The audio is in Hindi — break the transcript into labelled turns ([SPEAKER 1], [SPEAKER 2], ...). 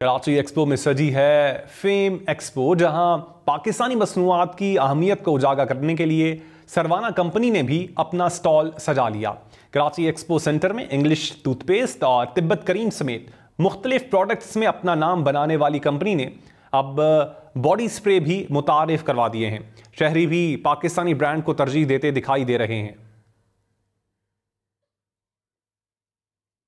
[SPEAKER 1] कराची एक्सपो में सजी है फेम एक्सपो जहां पाकिस्तानी मसनूआत की अहमियत को उजागर करने के लिए सरवाना कंपनी ने भी अपना स्टॉल सजा लिया कराची एक्सपो सेंटर में इंग्लिश टूथपेस्ट और तिब्बत करीम समेत मुख्तलिफ प्रोडक्ट्स में अपना नाम बनाने वाली कंपनी ने अब बॉडी स्प्रे भी मुतारफ़ करवा दिए हैं शहरी भी पाकिस्तानी ब्रांड को तरजीह देते दिखाई दे रहे हैं